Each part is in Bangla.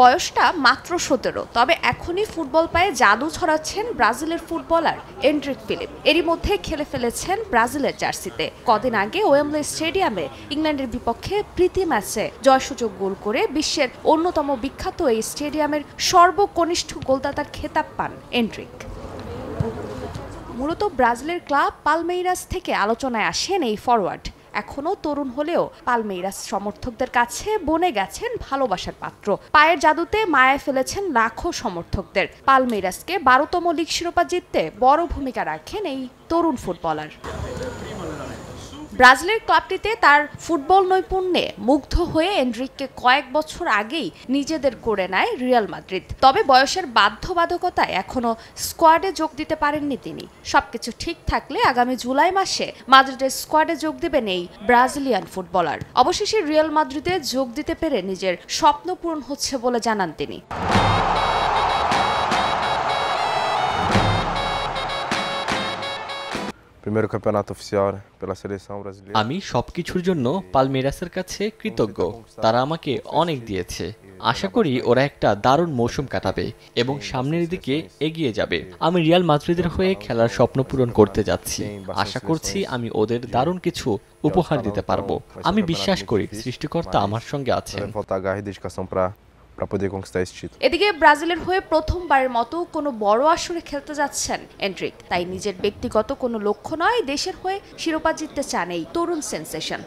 বয়সটা মাত্র সতেরো তবে এখনই ফুটবল পায়ে জাদু ছড়াচ্ছেন ব্রাজিলের ফুটবলার এন্ড্রিক ফিলিপ এরই মধ্যে খেলে ফেলেছেন ব্রাজিলের জার্সিতে কদিন আগে ওয়েমলে স্টেডিয়ামে ইংল্যান্ডের বিপক্ষে প্রীতি ম্যাচে জয়সূচক গোল করে বিশ্বের অন্যতম বিখ্যাত এই স্টেডিয়ামের সর্বকনিষ্ঠ গোলদাতার খেতাব পান এন্ড্রিক মূলত ব্রাজিলের ক্লাব পালমেইরাস থেকে আলোচনায় আসেন এই ফরওয়ার্ড এখনো তরুণ হলেও পালমেইরাস সমর্থকদের কাছে বনে গেছেন ভালোবাসার পাত্র পায়ের জাদুতে মায়ে ফেলেছেন লাখো সমর্থকদের পালমেইরাসকে বারোতম লিগ শিরোপা জিততে বড় ভূমিকা রাখেন এই তরুণ ফুটবলার ব্রাজিলের ক্লাবটিতে তার ফুটবল নৈপুণ্যে মুগ্ধ হয়ে এন্ড্রিককে কয়েক বছর আগেই নিজেদের করে নেয় রিয়াল মাদ্রিদ তবে বয়সের বাধ্যবাধকতায় এখনও স্কোয়াডে যোগ দিতে পারেননি তিনি সবকিছু ঠিক থাকলে আগামী জুলাই মাসে মাদ্রিদের স্কোয়াডে যোগ দেবেন এই ব্রাজিলিয়ান ফুটবলার অবশেষে রিয়াল মাদ্রিদে যোগ দিতে পেরে নিজের স্বপ্ন পূরণ হচ্ছে বলে জানান তিনি আমি সবকিছুর জন্য পালমেরাসের কাছে কৃতজ্ঞ তারা আমাকে অনেক দিয়েছে আশা করি ওরা একটা দারুণ মৌসুম কাটাবে এবং সামনের দিকে এগিয়ে যাবে আমি রিয়াল মাদ্রিদের হয়ে খেলার স্বপ্ন পূরণ করতে যাচ্ছি আশা করছি আমি ওদের দারুণ কিছু উপহার দিতে পারবো আমি বিশ্বাস করি সৃষ্টিকর্তা আমার সঙ্গে আছেন para poder conquistar এদিকে ব্রাজিলের হয়ে প্রথমবারের মতো কোনো বড় আসরে খেলতে যাচ্ছেন এন্ড্রিক তাই নিজের ব্যক্তিগত কোনো লক্ষ্য নয় দেশের হয়ে শিরোপা জিততে চান এই তরুণ সেন্সেশন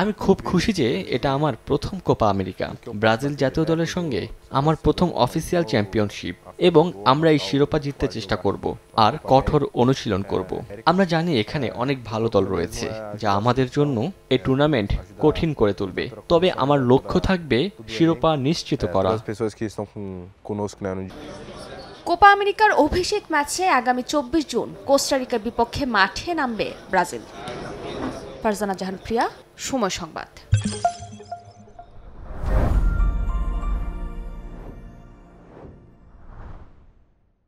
আমি খুব খুশি যে এটা আমার প্রথম কোপা আমেরিকা ব্রাজিল জাতীয় দলের সঙ্গে আমার প্রথম অফিসিয়াল চ্যাম্পিয়নশিপ এবং আমরা এই শিরোপা জিততে চেষ্টা করব আর কঠোর হ্যাঁ, অনুশীলন হ্যাঁ, করব হ্যাঁ, আমরা জানি এখানে অনেক ভালো দল রয়েছে যা আমাদের জন্য এই টুর্নামেন্ট কঠিন করে তুলবে তবে আমার লক্ষ্য থাকবে শিরোপা নিশ্চিত করা কোপা আমেরিকার অভিষেক ম্যাচে আগামী চব্বিশ জুন কোস্টারিকার বিপক্ষে মাঠে নামবে ব্রাজিল ফারজানা জাহান প্রিয়া সময় সংবাদ